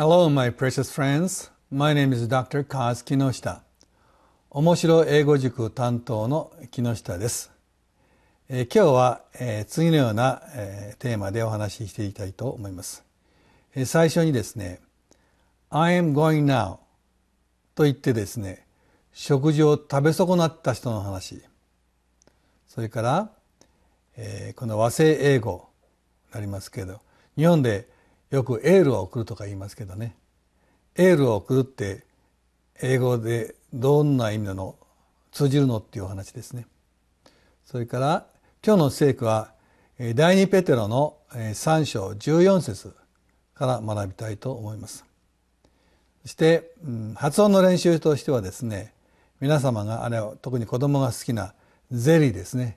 Hello, my precious friends. My name is Dr. Kaz Kinoshita. 面白英語塾担当の木下です。えー、今日は、えー、次のような、えー、テーマでお話ししていきたいと思います。えー、最初にですね、I am going now と言ってですね、食事を食べ損なった人の話。それから、えー、この和製英語になりますけど、日本でよくエールを送るとか言いますけどねエールを送るって英語でどんな意味なの通じるのっていうお話ですねそれから今日の聖句は第二ペテロの三章十四節から学びたいと思いますそして、発音の練習としてはですね皆様があれは特に子供が好きなゼリーですね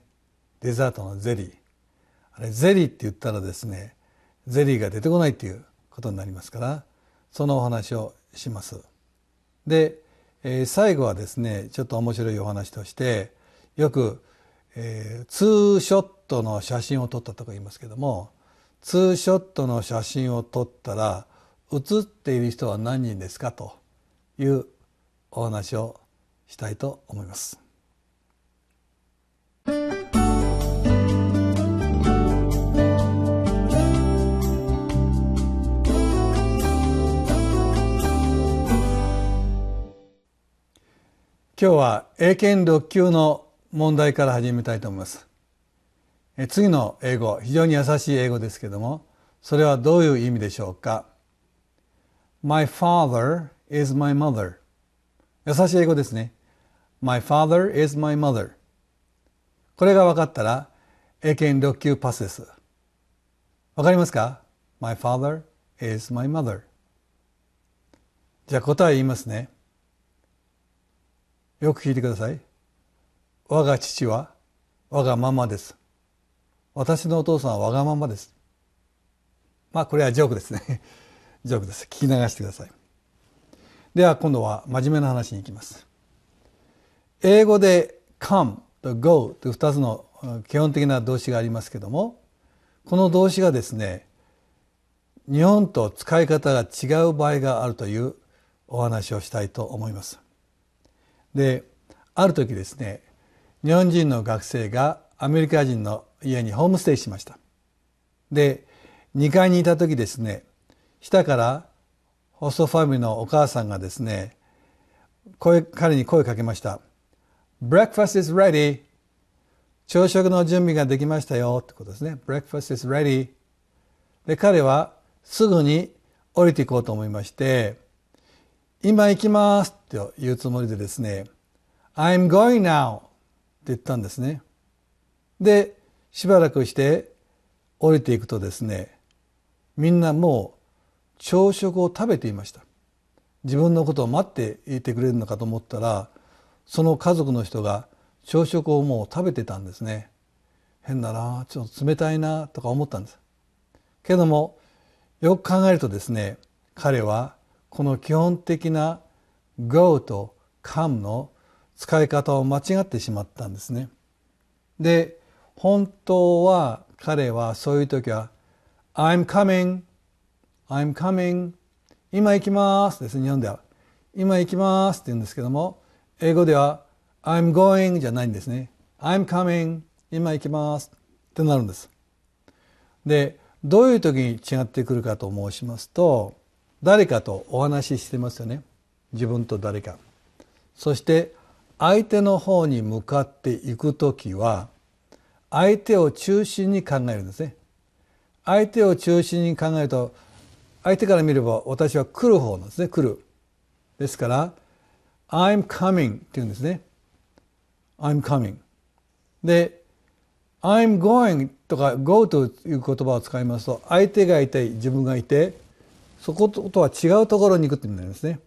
デザートのゼリーあれゼリーって言ったらですねゼリーが出てこないっていうことになりますからそのお話をします。で、えー、最後はですねちょっと面白いお話としてよく、えー、ツーショットの写真を撮ったとか言いますけどもツーショットの写真を撮ったら写っている人は何人ですかというお話をしたいと思います。今日は英検6級の問題から始めたいと思いますえ次の英語非常に優しい英語ですけれどもそれはどういう意味でしょうか My father is my mother 優しい英語ですね My father is my mother これが分かったら英検6級パスですわかりますか My father is my mother じゃあ答え言いますねよく聞いてください我が父は我がままです私のお父さんはわがままですまあこれはジョークですね ジョークです聞き流してくださいでは今度は真面目な話に行きます英語で come と go という2つの基本的な動詞がありますけれどもこの動詞がですね日本と使い方が違う場合があるというお話をしたいと思います。である時ですね日本人の学生がアメリカ人の家にホームステイしましたで2階にいた時ですね下からホストファミリーのお母さんがですね声彼に声かけました「Breakfast is ready」朝食の準備ができましたよってことですね「Breakfast is ready」で彼はすぐに降りていこうと思いまして今行きますって言うつもりでですね、I'm going now って言ったんですね。で、しばらくして降りていくとですね、みんなもう朝食を食べていました。自分のことを待っていてくれるのかと思ったら、その家族の人が朝食をもう食べてたんですね。変だな、ちょっと冷たいなとか思ったんです。けども、よく考えるとですね、彼はこの基本的な go と come の使い方を間違ってしまったんですね。で本当は彼はそういう時は I'm coming I'm coming 今行きますです日本では今行きますって言うんですけども英語では I'm going じゃないんですね I'm coming 今行きますってなるんです。でどういう時に違ってくるかと申しますと誰かとお話ししてますよね自分と誰かそして相手の方に向かっていく時は相手を中心に考えるんですね相手を中心に考えると相手から見れば私は来る方なんですね来るですから「I'm coming」って言うんですね「I'm coming」で「I'm going」とか「go o という言葉を使いますと相手がいて自分がいてそことは違うところに行くって意味なりますね。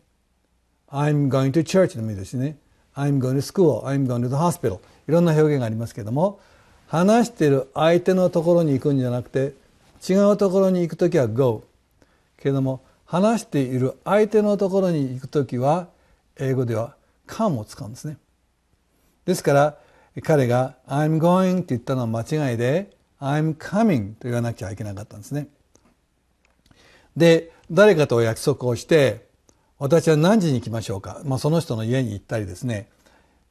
I'm going to church でもいいですしね。I'm going to school, I'm going to the hospital いろんな表現がありますけれども話している相手のところに行くんじゃなくて違うところに行くときは go けれども話している相手のところに行くときは英語では come を使うんですねですから彼が I'm going って言ったのは間違いで I'm coming と言わなきゃいけなかったんですねで誰かと約束をして私は何時に行きましょうか、まあ、その人の家に行ったりですね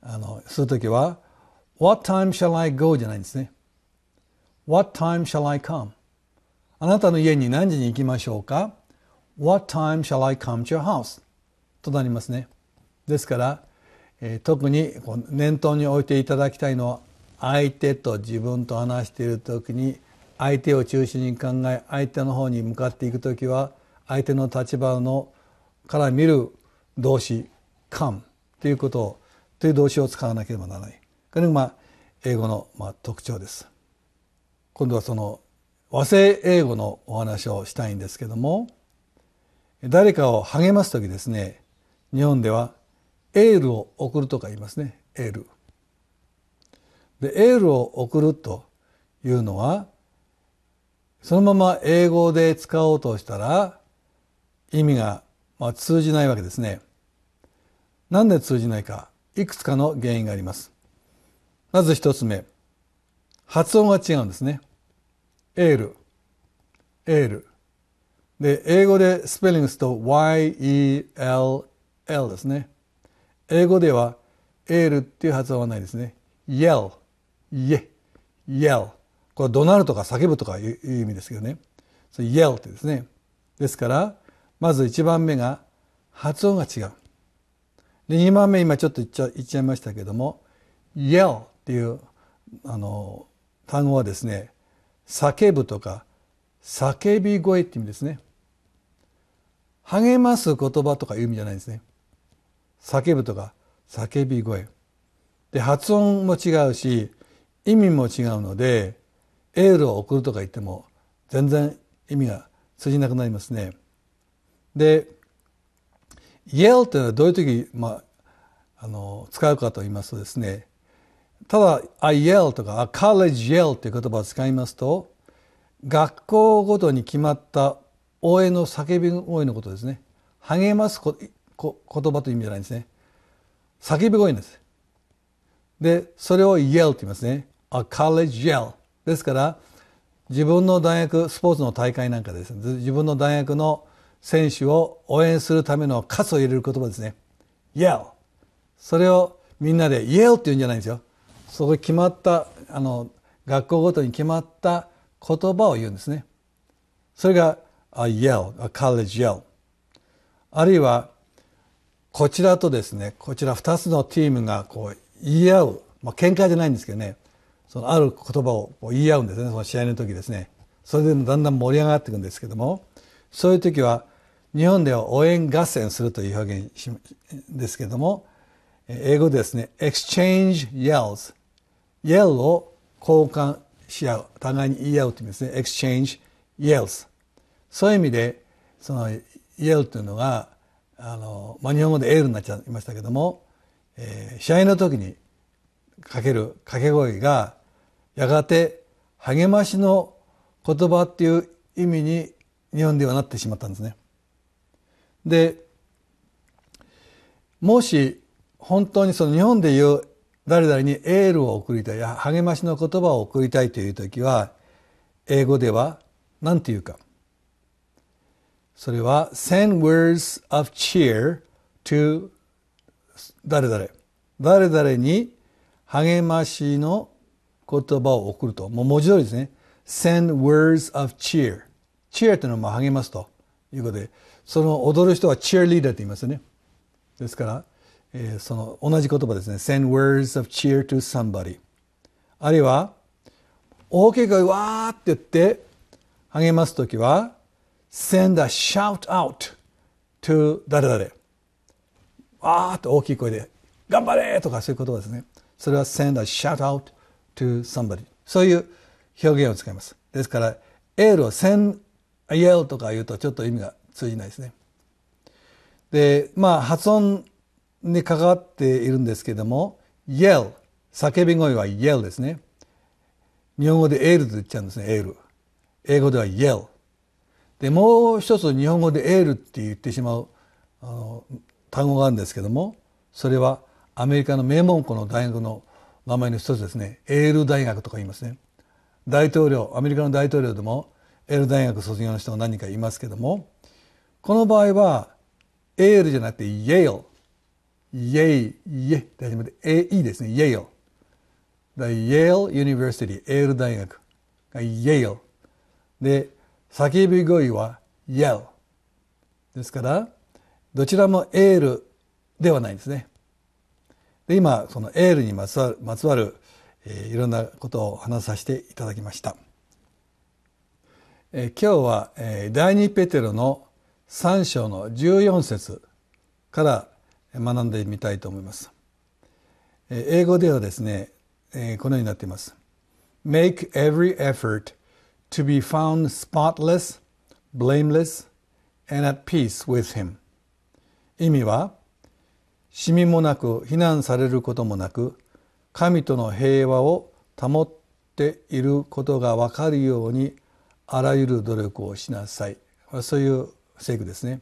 あのする時は「What time shall I go?」じゃないんですね「What time shall I come?」あなたの家に何時に行きましょうか ?What time shall I come to your house? となりますね。ですから、えー、特にこう念頭に置いていただきたいのは相手と自分と話している時に相手を中心に考え相手の方に向かっていく時は相手の立場のから見る動詞「come」ということをという動詞を使わなければならない。これが英語のまあ特徴です。今度はその和製英語のお話をしたいんですけども誰かを励ます時ですね日本ではエールを送るとか言いますねエール。でエールを送るというのはそのまま英語で使おうとしたら意味が、まあ、通じないわけですね。なんで通じないかいくつかの原因があります。まず一つ目発音が違うんですね。エールエールで英語でスペリングすると YELL ですね。英語ではエールっていう発音はないですね。yell, ye, yell これ怒鳴るとか叫ぶとかいう意味ですけどねそれ yell ってですねですからまず1番目が発音が違うで2番目今ちょっと言っちゃ言っちゃいましたけども yell っていうあの単語はですね叫ぶとか叫び声って意味ですね励ます言葉とかいう意味じゃないんですね叫ぶとか叫び声で発音も違うし意味も違うのでエールを送るとか言っても全然意味が通じなくなりますね。で「イエール」というのはどういう時、まあ、あの使うかと言いますとですねただ「I yell」とか「college yell」いう言葉を使いますと学校ごとに決まった応援の叫び声のことですね励ますここ言葉という意味じゃないんですね叫び声ですでそれを「yell」って言いますね「a college yell」ですから自分の大学スポーツの大会なんかです、ね、自分の大学の選手を応援するための喝を入れる言葉ですね「Yell」それをみんなで「Yell」って言うんじゃないんですよ。そこ決まったあの学校ごとに決まった言葉を言うんですね。それが「a yell」「a college yell」あるいはこちらとですねこちら2つのチームがこう言い合う、まあ、喧嘩じゃないんですけどねそのある言葉を言い合うんですねその試合の時ですねそれでだんだん盛り上がっていくんですけどもそういう時は日本では応援合戦するという表現ですけども英語ですね exchange yells yell を交換し合う互いに言い合うという意味ですね exchange yells そういう意味でその yell というのがあの、まあ、日本語でエールになっちゃいましたけども、えー、試合の時にかける掛け声がやがて励ましの言葉っていう意味に日本ではなってしまったんですね。でもし本当にその日本でいう誰々にエールを送りたい励ましの言葉を送りたいという時は英語では何て言うかそれは「send words of cheer to 誰々」誰々に励ましの言葉を送ると。もう文字通りですね。send words of cheer。cheer というのは励ますということで、その踊る人は cheer leader と言いますよね。ですから、えー、その同じ言葉ですね。send words of cheer to somebody。あるいは、大きい声わーって言って励ますときは、send a shout out to 誰々。わーって大きい声で、頑張れとかそういう言葉ですね。それは send a shout out to somebody そういう表現を使いますですからエールを send a yell とか言うとちょっと意味が通じないですねでまあ発音に関わっているんですけども yell 叫び声は yell ですね日本語でエールと言っちゃうんですねエール英語では yell でもう一つ日本語でエールって言ってしまう単語があるんですけどもそれはアメリカの名門校の大学の名前の一つですねエール大学とか言いますね大統領アメリカの大統領でもエール大学卒業の人も何人かいますけどもこの場合はエールじゃなくてイェールイェイイェって始めて AE ですねイェール The Yale University エール大学がイェールで叫び声はイェ l l ですからどちらもエールではないですねで今そのエールにまつわるまつわる、えー、いろんなことを話させていただきました、えー、今日は、えー、第二ペテロの3章の14節から学んでみたいと思います、えー、英語ではですね、えー、このようになっています Make every effort to be found spotless, blameless, and at peace with him 意味はしみもなく非難されることもなく神との平和を保っていることが分かるようにあらゆる努力をしなさいそういう聖句ですね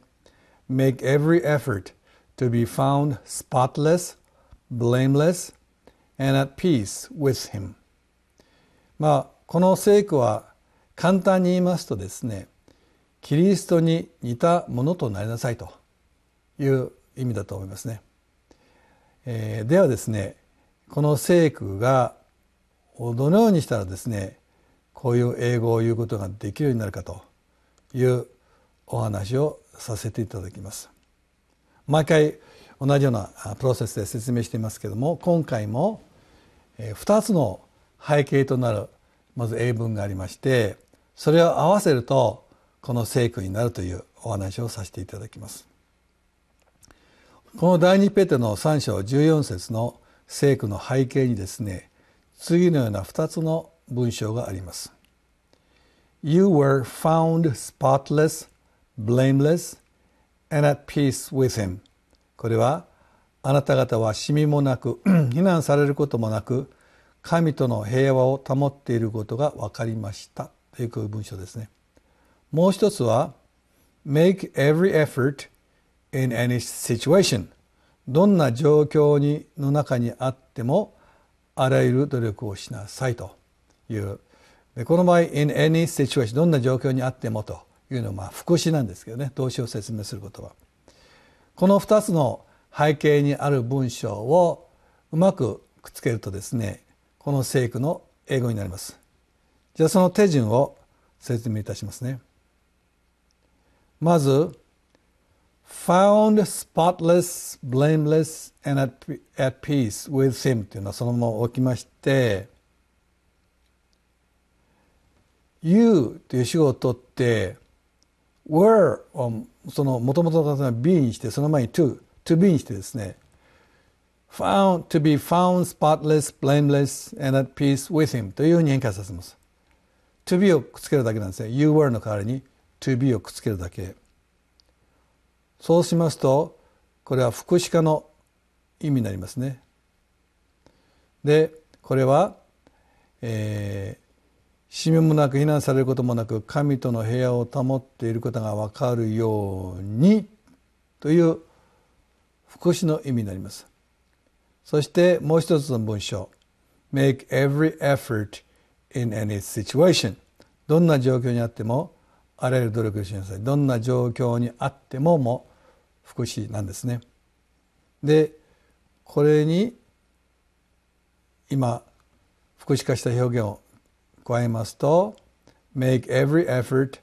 Make every effort to be found spotless, blameless, and at peace with him まあこの聖句は簡単に言いますとですねキリストに似たものとなりなさいという意味だと思いますね。えー、ではですねこの聖句がどのようにしたらですねこういう英語を言うことができるようになるかというお話をさせていただきます。毎回同じようなプロセスで説明していますけども今回も2つの背景となるまず英文がありましてそれを合わせるとこの聖句になるというお話をさせていただきます。この第2ペテの3章14節の聖句の背景にですね次のような2つの文章があります。You were found spotless, blameless, and at peace with him. これはあなた方はシミもなく 非難されることもなく神との平和を保っていることが分かりましたという文章ですね。もう一つは Make every effort in any situation どんな状況にの中にあってもあらゆる努力をしなさいというでこの場合 in any situation どんな状況にあってもというのはまあ副詞なんですけどね動詞を説明することはこの2つの背景にある文章をうまくくっつけるとですねこの聖句の英語になりますじゃあその手順を説明いたしますねまず found spotless, blameless, and at, at peace with him というのはそのまま置きまして、you という主語を取って、were をそのもとの形の be にして、その前に to、to be にしてですね、found, to be found spotless, blameless, and at peace with him というふうに変換させます。to be をくっつけるだけなんですね。you were の代わりに to be をくっつけるだけ。そうしますとこれは福祉化の意味になりますね。でこれは、えー、死ぬもなく非難されることもなく神との平和を保っていることが分かるようにという福祉の意味になります。そしてもう一つの文章 Make every effort in any situation どんな状況にあってもあらゆる努力をしなさいどんな状況にあってもも福祉なんですね。でこれに今福祉化した表現を加えますと Make every effort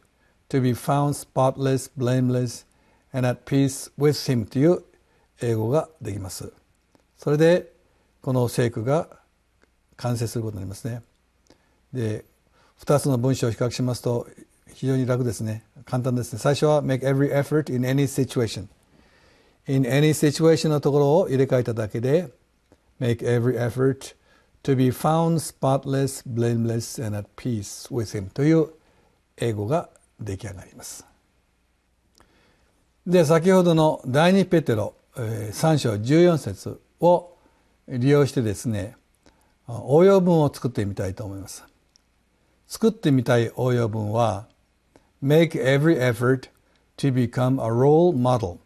to be found spotless, blameless and at peace with him という英語ができます。それでこの聖句が完成することになりますね。で2つの文章を比較しますと非常に楽ですね簡単ですね最初は make every effort in any situation in any situation のところを入れ替えただけで make every effort to be found spotless, blameless and at peace with him という英語が出来上がりますで先ほどの第2ペテロ3章14節を利用してですね応用文を作ってみたいと思います作ってみたい応用文は make every effort to become a role model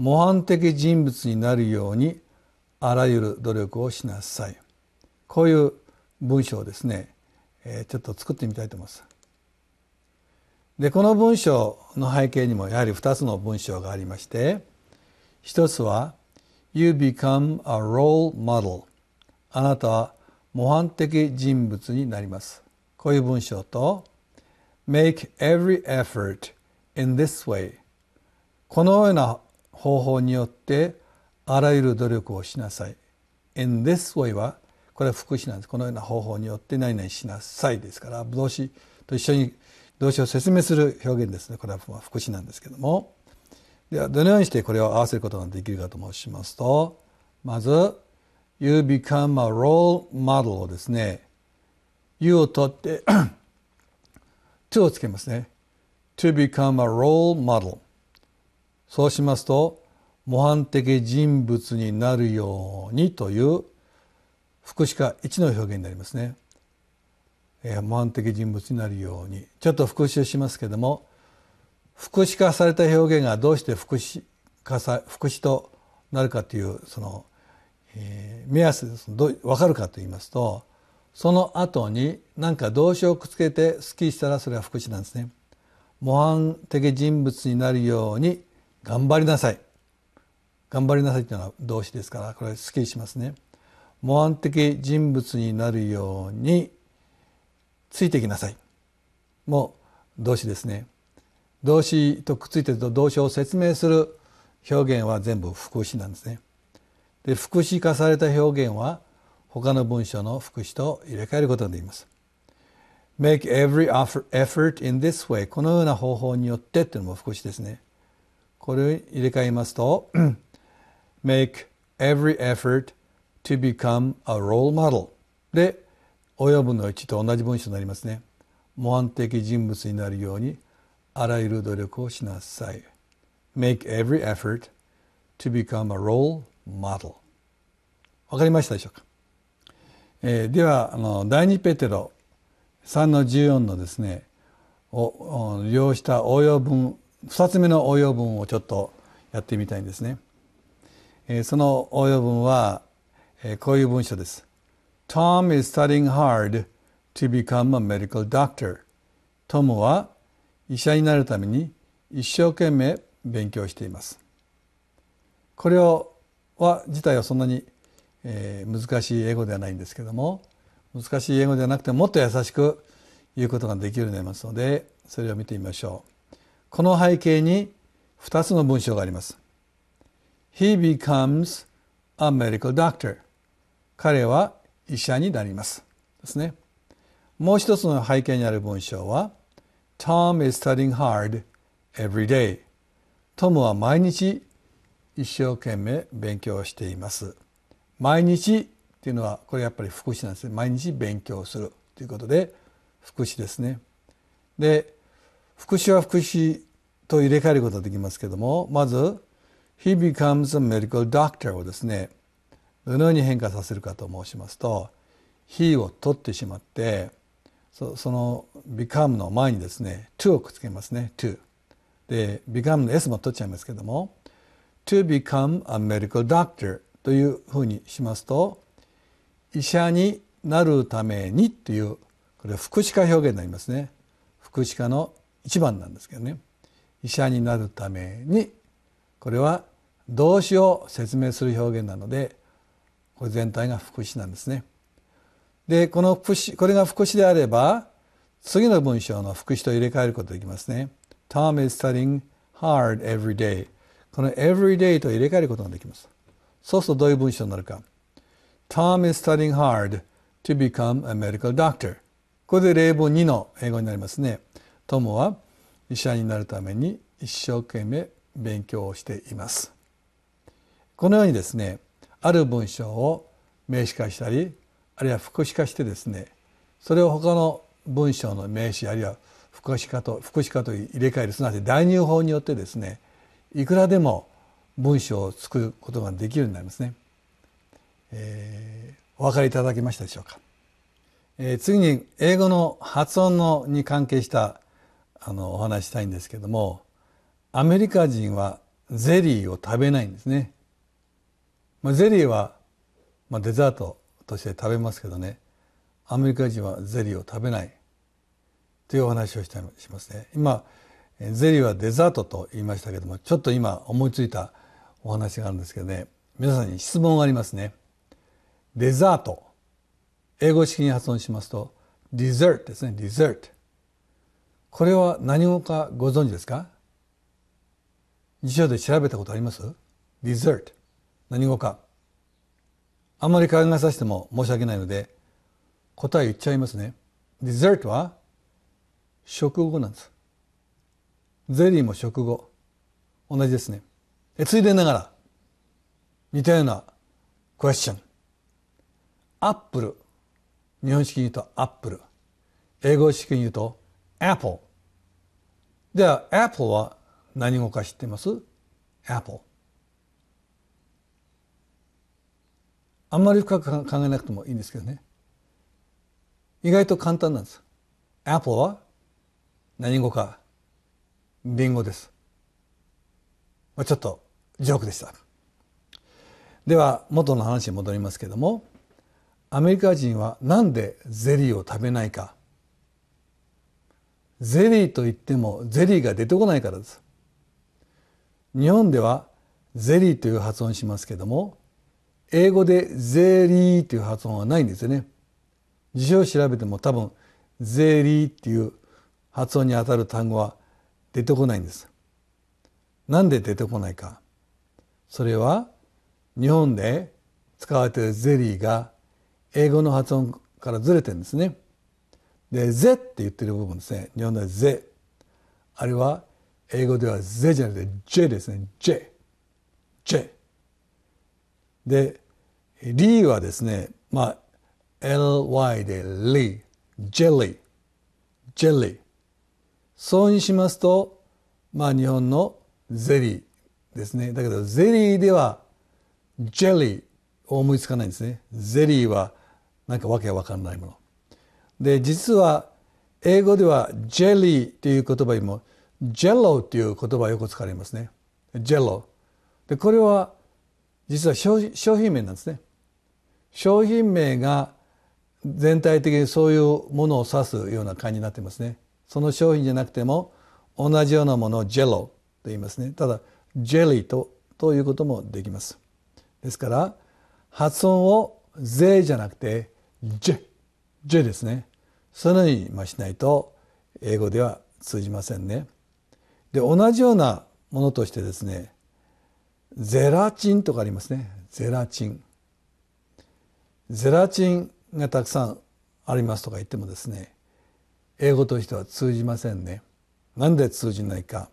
模範的人物になるようにあらゆる努力をしなさいこういう文章をですね、えちょっと作ってみたいと思います。でこの文章の背景にもやはり2つの文章がありまして1つは「You become a role model」「あなたは模範的人物になります」こういう文章と「Make every effort in this way」このような方法によってあらゆる努力をしなさい。In this way はこれは副詞なんです。このような方法によって何々しなさいですから動詞と一緒に動詞を説明する表現ですね。これは副詞なんですけども。ではどのようにしてこれを合わせることができるかと申しますとまず「You become a role model」をですね「You」を取って「to 」をつけますね「To become a role model」そうしますと模範的人物になるようにという福祉科一の表現になりますね、えー、模範的人物になるようにちょっと復習しますけれども福祉化された表現がどうして福祉化さ福祉となるかというその、えー、目安ですどう分かるかと言いますとその後に何か動詞をくっつけて好きしたらそれは福祉なんですね。模範的人物になるように頑張りなさい。頑張りなさいというのは動詞ですから、これすっきりしますね。模範的人物になるようについてきなさい。もう動詞ですね。動詞とくっついてると動詞を説明する表現は全部副詞なんですね。で副詞化された表現は他の文章の副詞と入れ替えることができます。Make every effort in this way このような方法によってっていうのも副詞ですね。これを入れ替えますと make every effort to become a role model で及ぶの1と同じ文章になりますね模範的人物になるようにあらゆる努力をしなさい make every effort to become a role model わかりましたでしょうか、えー、ではあの第2ペテロ3の14のですねを利用した応用文二つ目の応用文をちょっとやってみたいんですね、えその応用文は、えこういう文章です Tom is studying hard to become a medical doctor トムは医者になるために一生懸命勉強していますこれをは自体はそんなに、えー、難しい英語ではないんですけども難しい英語ではなくてもっと優しく言うことができるようになりますのでそれを見てみましょうこの背景に2つの文章があります。He becomes a medical doctor. 彼は医者になります。ですね。もう一つの背景にある文章は Tom is studying hard every day. トムは毎日一生懸命勉強しています。毎日っていうのはこれやっぱり福祉なんですね。毎日勉強するということで福祉ですね。で副詞は副詞と入れ替えることができますけどもまず「He becomes a medical doctor」をですねどのように変化させるかと申しますと「He」を取ってしまってその「become」の前にですね「to」をくっつけますね「to」で「become」の「s」も取っちゃいますけども「to become a medical doctor」というふうにしますと医者になるためにというこれは福祉化表現になりますね福祉化の一番なんですけどね医者になるためにこれは動詞を説明する表現なのでこれ全体が副詞なんですね。でこの副詞これが副詞であれば次の文章の副詞と入れ替えることできますね。Tom is studying hard every day この everyday と入れ替えることができます。そうするとどういう文章になるか。Tom is studying hard to become a medical doctor これで例文2の英語になりますね。友は医者になるために一生懸命勉強をしていますこのようにですねある文章を名詞化したりあるいは副詞化してですねそれを他の文章の名詞あるいは副詞化と副詞化と入れ替えるすなわち代入法によってですねいくらでも文章を作ることができるようになりますね、えー、お分かりいただけましたでしょうか、えー、次に英語の発音のに関係したあのお話したいんですけどもアメリカ人はゼリーを食べないんですね、まあ、ゼリーは、まあ、デザートとして食べますけどねアメリカ人はゼリーを食べないというお話をしたしますね今ゼリーはデザートと言いましたけどもちょっと今思いついたお話があるんですけどね皆さんに質問がありますねデザート英語式に発音しますとディザートですねディザートこれは何語かご存知ですか辞書で調べたことありますディ s e r 何語かあんまり考えさせても申し訳ないので答え言っちゃいますねディ s e r は食後なんですゼリーも食後同じですねえついでながら似たようなクエスチョンアップル日本式に言うとアップル英語式に言うと apple では apple は何語か知ってます apple あんまり深く考えなくてもいいんですけどね意外と簡単なんです apple は何語かリンゴです、まあ、ちょっとジョークでしたでは元の話に戻りますけどもアメリカ人は何でゼリーを食べないかゼリーと言ってもゼリーが出てこないからです日本ではゼリーという発音しますけれども英語でゼリーという発音はないんですよね辞書を調べても多分ゼリーっていう発音にあたる単語は出てこないんですなんで出てこないかそれは日本で使われているゼリーが英語の発音からずれてるんですね。で「ぜ」って言ってる部分ですね日本では「ぜ」あるいは英語では「ぜ」じゃなくて「ジェ」ですね「ジェ」「ジェ」で「リー」はですねまあ ly で「リー」「ジェリー」「ジェリー」そうにしますとまあ日本のゼリーですねだけどゼリーではジェリーを思いつかないんですねゼリーはなんかわけわかんないもので実は英語ではジェリーという言葉よりもジェロという言葉がよく使われますねジェロでこれは実は商品名なんですね商品名が全体的にそういうものを指すような感じになってますねその商品じゃなくても同じようなものをジェロと言いますねただジェリーとということもできますですから発音を「ぜ」じゃなくて「ジェ」「ジェ」ですねそのように、まあ、しないと英語では通じませんね。で同じようなものとしてですねゼラチンとかありますねゼラチン。ゼラチンがたくさんありますとか言ってもですね英語としては通じませんね。なんで通じないか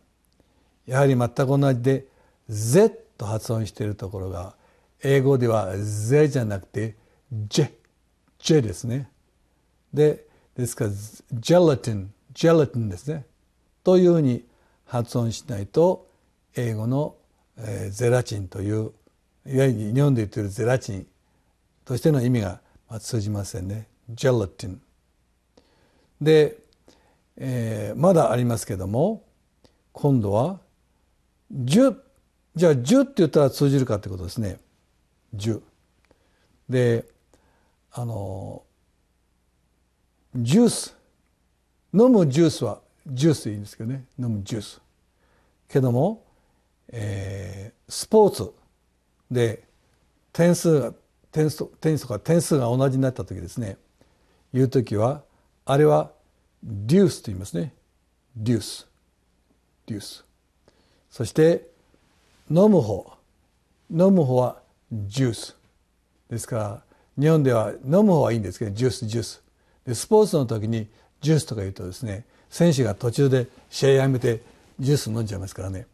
やはり全く同じで「ゼ」と発音しているところが英語では「ゼ」じゃなくて「ジェ」「ジェ」ですね。でですからジェラテンジェラテンですねというふうに発音しないと英語の、えー、ゼラチンといういわゆる日本で言っているゼラチンとしての意味が通じませんねジェラティンで、えー、まだありますけども今度は「ジュ、じゃあ「ジュって言ったら通じるかってことですね「ジュ。であのジュース飲むジュースはジュースでいいんですけどね飲むジュースけども、えー、スポーツで点数が点数点数とか点数が同じになった時ですねいう時はあれはデュースと言いますねデュースデュースそして飲む方飲む方はジュースですから日本では飲む方はいいんですけどジュースジューススポーツの時にジュースとか言うとですね選手が途中で試合やめてジュース飲んじゃいますからね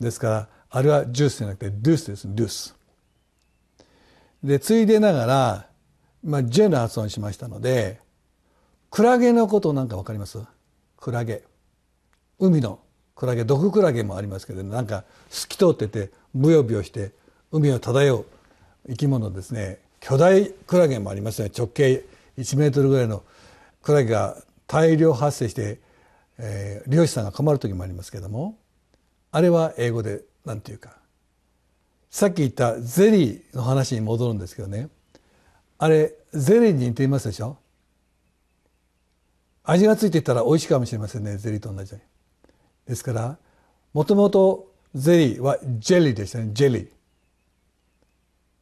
ですからあれはジュースじゃなくてドゥースですドゥースでついでながら、まあ、ジェの発音しましたのでクラゲのことなんか分かりますクラゲ海のクラゲ毒クラゲもありますけどなんか透き通っててブヨブヨして海を漂う生き物ですね巨大クラゲもありますね直径1メートルぐらいのクラゲが大量発生して、えー、漁師さんが困る時もありますけどもあれは英語で何て言うかさっき言ったゼリーの話に戻るんですけどねあれゼリーに似ていますでしょ味がついていたら美味しいかもしれませんねゼリーと同じようにですからもともとゼリーはジェリーでしたねジェリー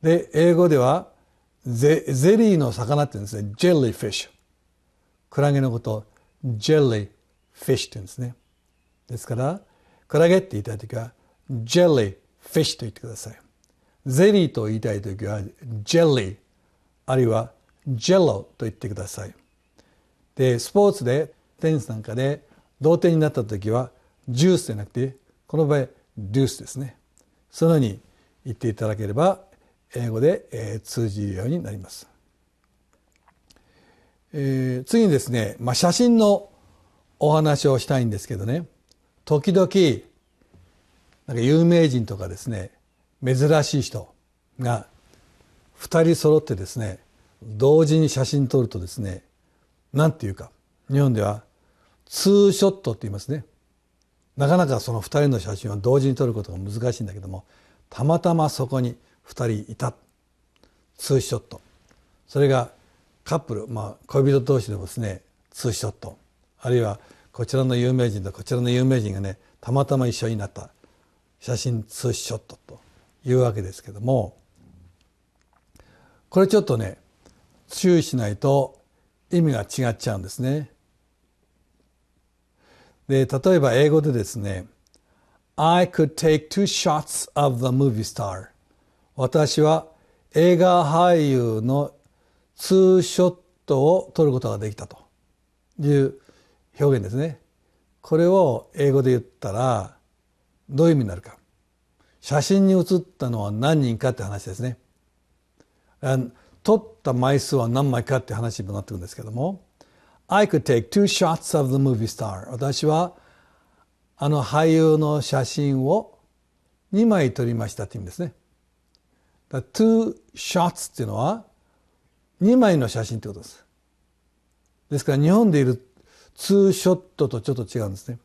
で英語ではゼゼリーの魚って言うんですねジェリーフィッシュクラゲのことジェリーフィッシュて言うんですねですからクラゲって言いたい時はジェリーフィッシュと言ってくださいゼリーと言いたい時はジェリーあるいはジェロと言ってくださいでスポーツでテニスなんかで同点になった時はジュースじゃなくてこの場合デュースですねそのように言っていただければ英語で通じるようになりますえー、次にですね、まあ、写真のお話をしたいんですけどね時々なんか有名人とかですね珍しい人が2人揃ってですね同時に写真撮るとですね何ていうか日本ではツーショットって言いますねなかなかその2人の写真は同時に撮ることが難しいんだけどもたまたまそこに2人いたツーショットそれがカップル、まあ、恋人同士のですねツーショットあるいはこちらの有名人とこちらの有名人がねたまたま一緒になった写真ツーショットというわけですけどもこれちょっとね注意しないと意味が違っちゃうんですね。で例えば英語でですね「I could take two shots of the movie star」私は映画俳優のツーショットを撮ることができたという表現ですね。これを英語で言ったらどういう意味になるか。写真に写ったのは何人かって話ですね。撮った枚数は何枚かって話にもなってくるんですけども。I could take two shots of the movie star. 私はあの俳優の写真を2枚撮りましたって意味ですね。だ two shots っていうのは2枚の写真ってことです。ですから日本でいるツーショットとちょっと違うんですね。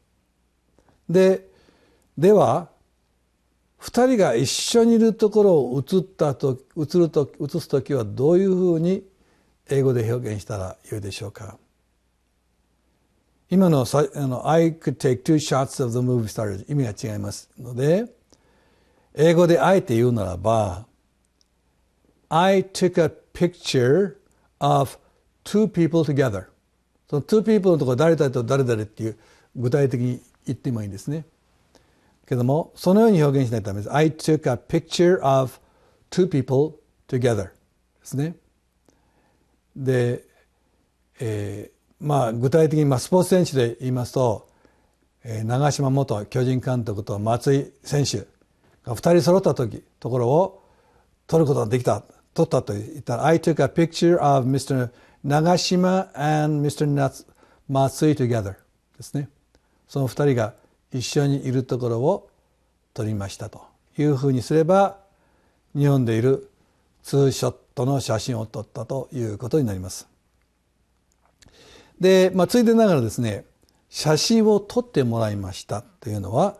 で、では、2人が一緒にいるところを写ったと、写ると、写す時はどういうふうに英語で表現したらよいでしょうか。今のさあの I could take two shots of the movie star 意味が違いますので、英語であえて言うならば、I took a picture of two people together その two people のところ誰々と誰誰っていう具体的に言ってもいいんですねけどもそのように表現しないとためです I took a picture of two people together ですねで、えー、まあ具体的に、まあ、スポーツ選手で言いますと、えー、長嶋元巨人監督と松井選手が2人揃った時ところを取ることができた撮ったと言ったら、I took a picture of Mr. 長島 and Mr. 松井 together ですね。その2人が一緒にいるところを撮りましたというふうにすれば、日本でいるツーショットの写真を撮ったということになります。で、まあ、ついでながらですね、写真を撮ってもらいましたというのは、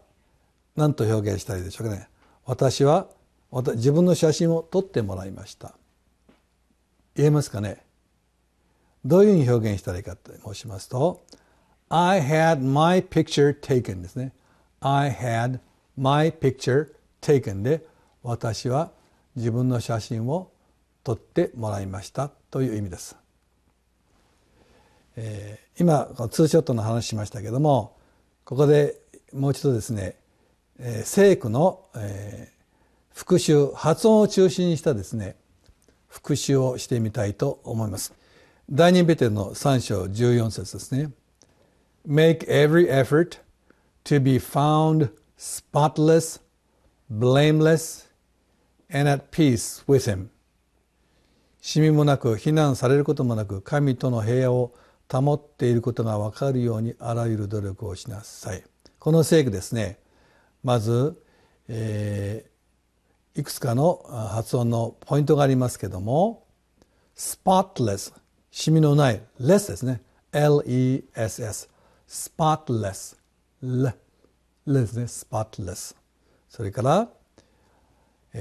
何と表現したいいでしょうかね。私は自分の写真を撮ってもらいました言えますかねどういうふうに表現したらいいかと申しますと I had my picture taken ですね I had my picture taken で私は自分の写真を撮ってもらいましたという意味です、えー、今ツーショットの話しましたけれどもここでもう一度ですね、えー、聖句の、えー復習発音を中心にしたですね復習をしてみたいと思います第二ペテの三章十四節ですね Make every effort to be found spotless, blameless, and at peace with him シみもなく非難されることもなく神との平和を保っていることがわかるようにあらゆる努力をしなさいこの聖句ですねまず、えーいくつかの発音のポイントがありますけども spotless シミのない less ですね less spotless l, l ですね spotless それから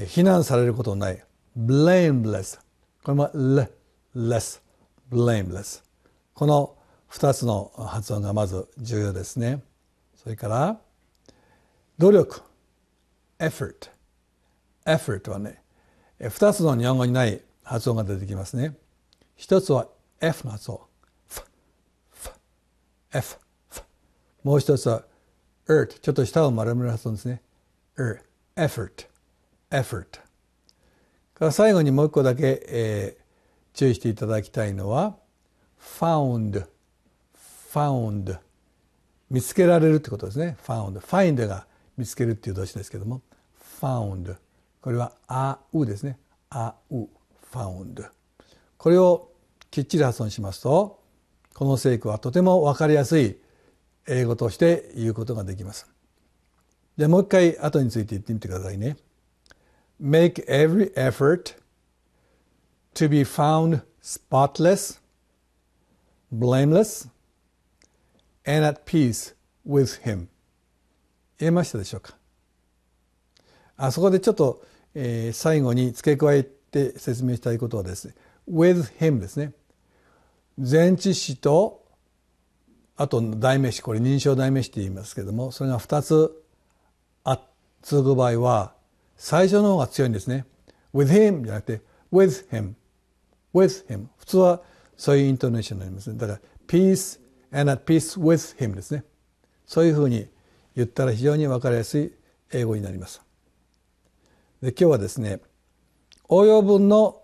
非難されることない blameless これも l less blameless この2つの発音がまず重要ですねそれから努力 effort effort はね、2つの日本語にない発音が出てきますね。一つは F の発音。F、F、もう一つは ert。ちょっと下を丸める発音ですね。er、effort、effort。から最後にもう一個だけ、えー、注意していただきたいのは found、found。見つけられるってことですね。found。find が見つけるっていう動詞ですけども found。これはあうですねあうファウンドこれをきっちり発音しますとこの聖句はとてもわかりやすい英語として言うことができます。でもう一回後について言ってみてくださいね。Make every effort to be found spotless, blameless, and at peace with him. 言えましたでしょうかあそこでちょっと、えー、最後に付け加えて説明したいことはですね with him ですね前置詞とあと代名詞これ認証代名詞って言いますけどもそれが2つあ続く場合は最初の方が強いんですね with him じゃなくて with him with him 普通はそういうイントネーションになりますねだから peace and at peace with him ですねそういうふうに言ったら非常に分かりやすい英語になりますで今日はですね応用文の、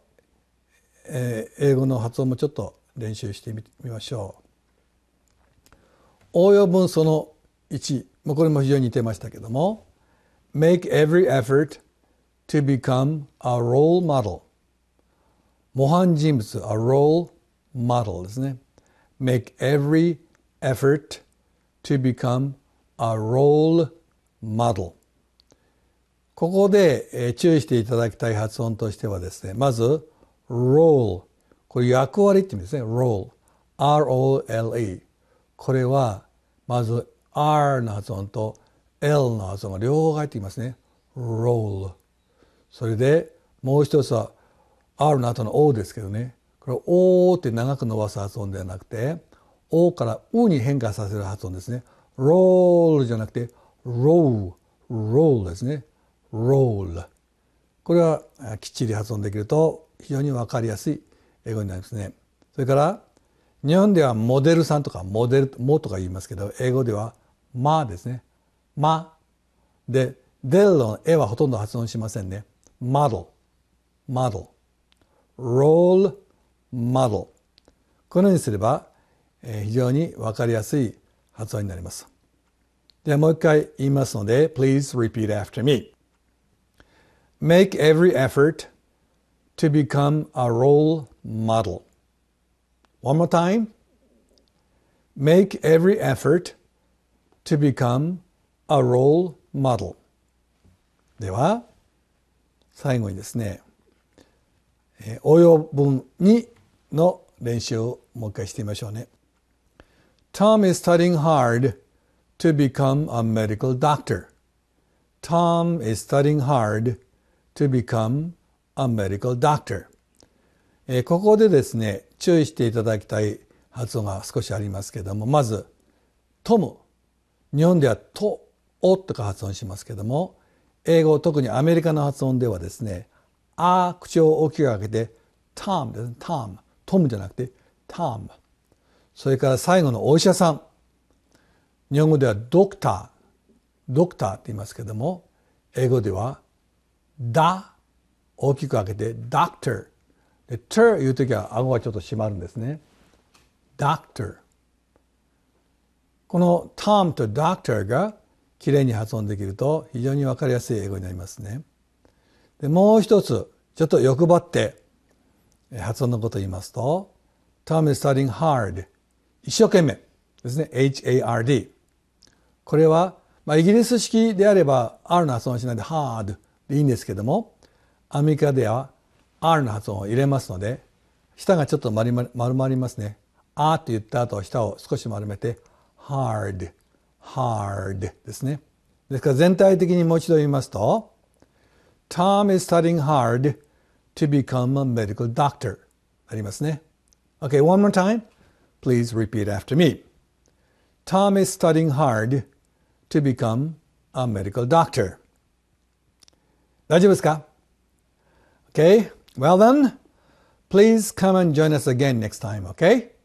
えー、英語の発音もちょっと練習してみましょう。応用文その1これも非常に似てましたけども Make every effort to become a role model 模範人物 a role model ですね Make every effort to become a role model ここで注意していただきたい発音としてはですね、まず、r o l これ役割って意味ですね、r o l R-O-L-E。これは、まず R の発音と L の発音が両方入ってきますね。r o l それで、もう一つは R の後の O ですけどね。これ、O って長く伸ばす発音ではなくて、O から U に変化させる発音ですね。r o l じゃなくて、r o l roll ですね。roll これはきっちり発音できると非常に分かりやすい英語になりますねそれから日本ではモデルさんとかモデルもとか言いますけど英語ではまですねまでデルの絵はほとんど発音しませんねマドマドロールマドこのようにすれば、え非常に分かりやすい発音になりますではもう一回言いますので Please repeat after me make every effort to become a role model. One more time. Make every effort to become a role model. ては最後にてすねえー応用文 is studying hard to become a medical doctor. Tom is studying hard to become a medical doctor、えここでですね注意していただきたい発音が少しありますけどもまず「トム」日本では「トオとか発音しますけども英語特にアメリカの発音ではですね「あ」口を大きく開けて「タム」ですね「ム」「トム」じゃなくて「タム」それから最後のお医者さん日本語では「ドクター」「ドクター」って言いますけども英語ではだ大きく開けて doctor で ter いう時は顎がちょっと閉まるんですね doctor この tom と doctor がきれいに発音できると非常に分かりやすい英語になりますねでもう一つちょっと欲張って発音のことを言いますと Tom is studying hard 一生懸命ですね HARD これは、まあ、イギリス式であれば R の発音しないで hard でいいんですけどもアメリカでは R の発音を入れますので舌がちょっと丸まりますね。あーと言った後舌を少し丸めて hard, hard ですね。ですから全体的にもう一度言いますと Tom is studying hard to become a medical doctor ありますね。Okay, one more time. Please repeat after me. Tom is studying hard to become a medical doctor. 大丈夫ですか ?Okay? Well then, please come and join us again next time, okay?